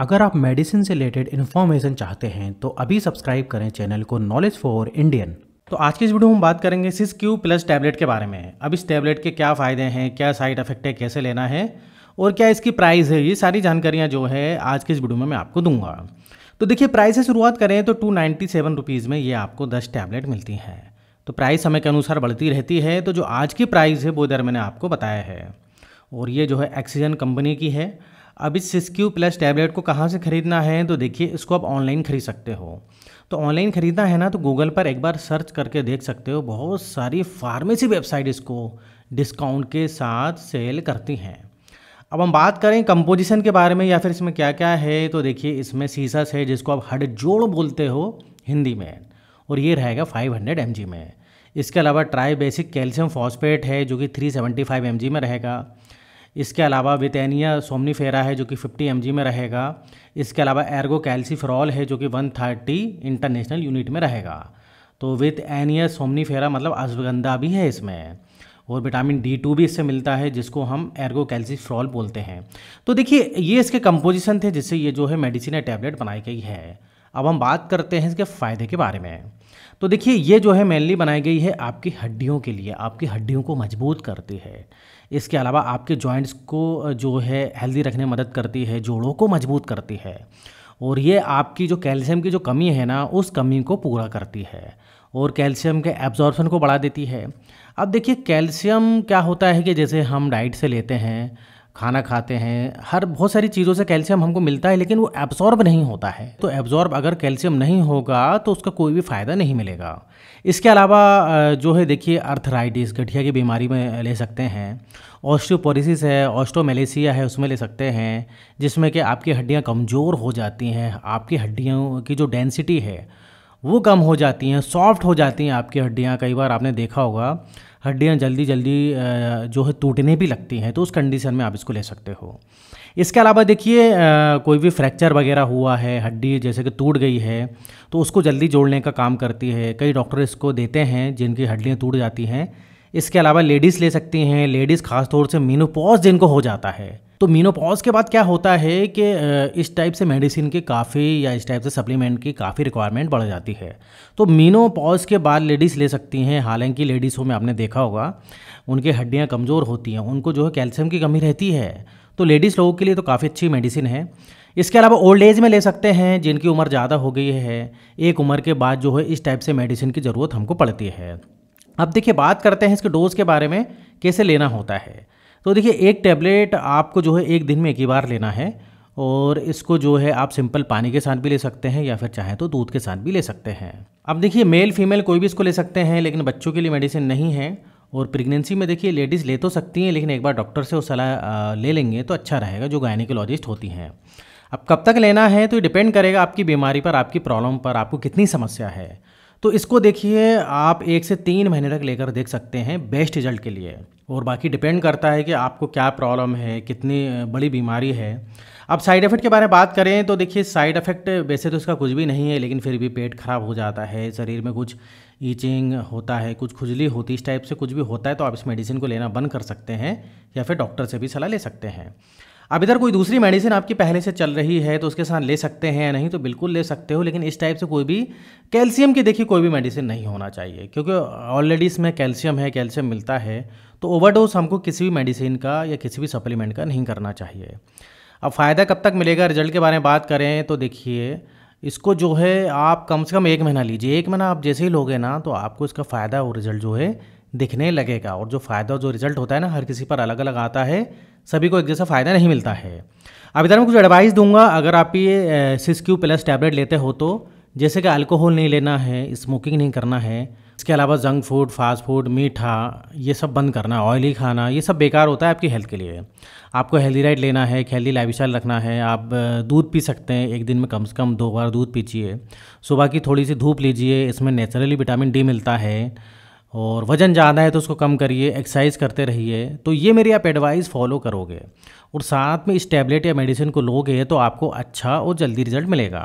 अगर आप मेडिसिन से रिलेटेड इन्फॉर्मेशन चाहते हैं तो अभी सब्सक्राइब करें चैनल को नॉलेज फॉर इंडियन तो आज की इस वीडियो में हम बात करेंगे सिस क्यू प्लस टैबलेट के बारे में अब इस टैबलेट के क्या फ़ायदे हैं क्या साइड इफेक्ट है कैसे लेना है और क्या इसकी प्राइस है ये सारी जानकारियाँ जो है आज की इस वीडियो में मैं आपको दूंगा तो देखिए प्राइस से शुरुआत करें तो टू नाइन्टी सेवन रुपीज़ में ये आपको दस टैबलेट मिलती हैं तो प्राइस समय के अनुसार बढ़ती रहती है तो जो आज की प्राइस है वो दर मैंने आपको बताया है और ये जो है एक्सीजन कंपनी की है अब इस सिस्क्यू प्लस टैबलेट को कहाँ से ख़रीदना है तो देखिए इसको आप ऑनलाइन ख़रीद सकते हो तो ऑनलाइन ख़रीदना है ना तो गूगल पर एक बार सर्च करके देख सकते हो बहुत सारी फार्मेसी वेबसाइट इसको डिस्काउंट के साथ सेल करती हैं अब हम बात करें कंपोजिशन के बारे में या फिर इसमें क्या क्या है तो देखिए इसमें सीसस है जिसको आप हड जोड़ बोलते हो हिंदी में और ये रहेगा 500 हंड्रेड में इसके अलावा ट्राई बेसिक कैल्शियम फॉस्फेट है जो कि 375 सेवेंटी में रहेगा इसके अलावा विटेनिया सोमनीफेरा है जो कि 50 एम में रहेगा इसके अलावा एर्गो कैल्सीफ्रॉल है जो कि 130 इंटरनेशनल यूनिट में रहेगा तो विथ एनिया सोमनीफेरा मतलब अश्वगंधा भी है इसमें और विटामिन डी टू भी इससे मिलता है जिसको हम एर्गो कैल्सीफ्रॉल बोलते हैं तो देखिए ये इसके कंपोजिशन थे जिससे ये जो है मेडिसिन या टैबलेट बनाई गई है अब हम बात करते हैं इसके फ़ायदे के बारे में तो देखिए ये जो है मेनली बनाई गई है आपकी हड्डियों के लिए आपकी हड्डियों को मजबूत करती है इसके अलावा आपके जॉइंट्स को जो है हेल्दी रखने में मदद करती है जोड़ों को मजबूत करती है और ये आपकी जो कैल्शियम की जो कमी है ना उस कमी को पूरा करती है और कैल्शियम के एब्जॉर्बन को बढ़ा देती है अब देखिए कैल्शियम क्या होता है कि जैसे हम डाइट से लेते हैं खाना खाते हैं हर बहुत सारी चीज़ों से कैल्शियम हमको मिलता है लेकिन वो एब्जॉर्ब नहीं होता है तो एब्जॉर्ब अगर कैल्शियम नहीं होगा तो उसका कोई भी फ़ायदा नहीं मिलेगा इसके अलावा जो है देखिए अर्थराइटिस गठिया की बीमारी में ले सकते हैं ऑस्टियोपोरिसिस है ऑस्टोमेलेसिया है उसमें ले सकते हैं जिसमें कि आपकी हड्डियाँ कमज़ोर हो जाती हैं आपकी हड्डियों की जो डेंसिटी है वो कम हो जाती हैं सॉफ्ट हो जाती हैं आपकी हड्डियाँ कई बार आपने देखा होगा हड्डियाँ जल्दी जल्दी जो है टूटने भी लगती हैं तो उस कंडीशन में आप इसको ले सकते हो इसके अलावा देखिए कोई भी फ्रैक्चर वगैरह हुआ है हड्डी जैसे कि टूट गई है तो उसको जल्दी जोड़ने का काम करती है कई डॉक्टर इसको देते हैं जिनकी हड्डियाँ टूट जाती हैं इसके अलावा लेडीज़ ले सकती हैं लेडीज़ खासतौर से मीनोपॉज जिनको हो जाता है तो मीनोपॉज के बाद क्या होता है कि इस टाइप से मेडिसिन के काफ़ी या इस टाइप से सप्लीमेंट की काफ़ी रिक्वायरमेंट बढ़ जाती है तो मीनोपॉज के बाद लेडीज़ ले सकती हैं हालांकि लेडीज़ों में आपने देखा होगा उनकी हड्डियाँ कमज़ोर होती हैं उनको जो है कैल्शियम की कमी रहती है तो लेडीज़ लोगों के लिए तो काफ़ी अच्छी मेडिसिन है इसके अलावा ओल्ड एज में ले सकते हैं जिनकी उम्र ज़्यादा हो गई है एक उम्र के बाद जो है इस टाइप से मेडिसिन की ज़रूरत हमको पड़ती है अब देखिए बात करते हैं इसके डोज़ के बारे में कैसे लेना होता है तो देखिए एक टैबलेट आपको जो है एक दिन में एक ही बार लेना है और इसको जो है आप सिंपल पानी के साथ भी ले सकते हैं या फिर चाहें तो दूध के साथ भी ले सकते हैं अब देखिए मेल फीमेल कोई भी इसको ले सकते हैं लेकिन बच्चों के लिए मेडिसिन नहीं है और प्रेगनेंसी में देखिए लेडीज़ ले तो सकती हैं लेकिन एक बार डॉक्टर से वो सलाह ले लेंगे तो अच्छा रहेगा जो गायनिकोलॉजिस्ट होती हैं अब कब तक लेना है तो डिपेंड करेगा आपकी बीमारी पर आपकी प्रॉब्लम पर आपको कितनी समस्या है तो इसको देखिए आप एक से तीन महीने तक लेकर देख सकते हैं बेस्ट रिजल्ट के लिए और बाकी डिपेंड करता है कि आपको क्या प्रॉब्लम है कितनी बड़ी बीमारी है अब साइड इफ़ेक्ट के बारे में बात करें तो देखिए साइड इफ़ेक्ट वैसे तो इसका कुछ भी नहीं है लेकिन फिर भी पेट खराब हो जाता है शरीर में कुछ ईचिंग होता है कुछ खुजली होती इस टाइप से कुछ भी होता है तो आप इस मेडिसिन को लेना बंद कर सकते हैं या फिर डॉक्टर से भी सलाह ले सकते हैं अब इधर कोई दूसरी मेडिसिन आपकी पहले से चल रही है तो उसके साथ ले सकते हैं या नहीं तो बिल्कुल ले सकते हो लेकिन इस टाइप से कोई भी कैल्शियम की देखिए कोई भी मेडिसिन नहीं होना चाहिए क्योंकि ऑलरेडी इसमें कैल्शियम है कैल्शियम मिलता है तो ओवरडोज हमको किसी भी मेडिसिन का या किसी भी सप्लीमेंट का नहीं करना चाहिए अब फ़ायदा कब तक मिलेगा रिजल्ट के बारे में बात करें तो देखिए इसको जो है आप कम से कम एक महीना लीजिए एक महीना आप जैसे ही लोगे ना तो आपको इसका फ़ायदा और रिजल्ट जो है दिखने लगेगा और जो फ़ायदा जो रिजल्ट होता है ना हर किसी पर अलग अलग आता है सभी को एक जैसा फ़ायदा नहीं मिलता है अब इधर मैं कुछ एडवाइस दूंगा अगर आप ये सिस्क्यू प्लस टैबलेट लेते हो तो जैसे कि अल्कोहल नहीं लेना है स्मोकिंग नहीं करना है इसके अलावा जंक फूड फास्ट फूड मीठा ये सब बंद करना ऑयली खाना ये सब बेकार होता है आपकी हेल्थ के लिए आपको हेल्दी डाइट लेना है एक हेल्दी लाइफ स्टाइल रखना है आप दूध पी सकते हैं एक दिन में कम से कम दो बार दूध पीजिए सुबह की थोड़ी सी धूप लीजिए इसमें नेचुरली विटामिन डी मिलता है और वज़न ज़्यादा है तो उसको कम करिए एक्सरसाइज करते रहिए तो ये मेरी आप एडवाइस फॉलो करोगे और साथ में इस टैबलेट या मेडिसिन को लोगे तो आपको अच्छा और जल्दी रिजल्ट मिलेगा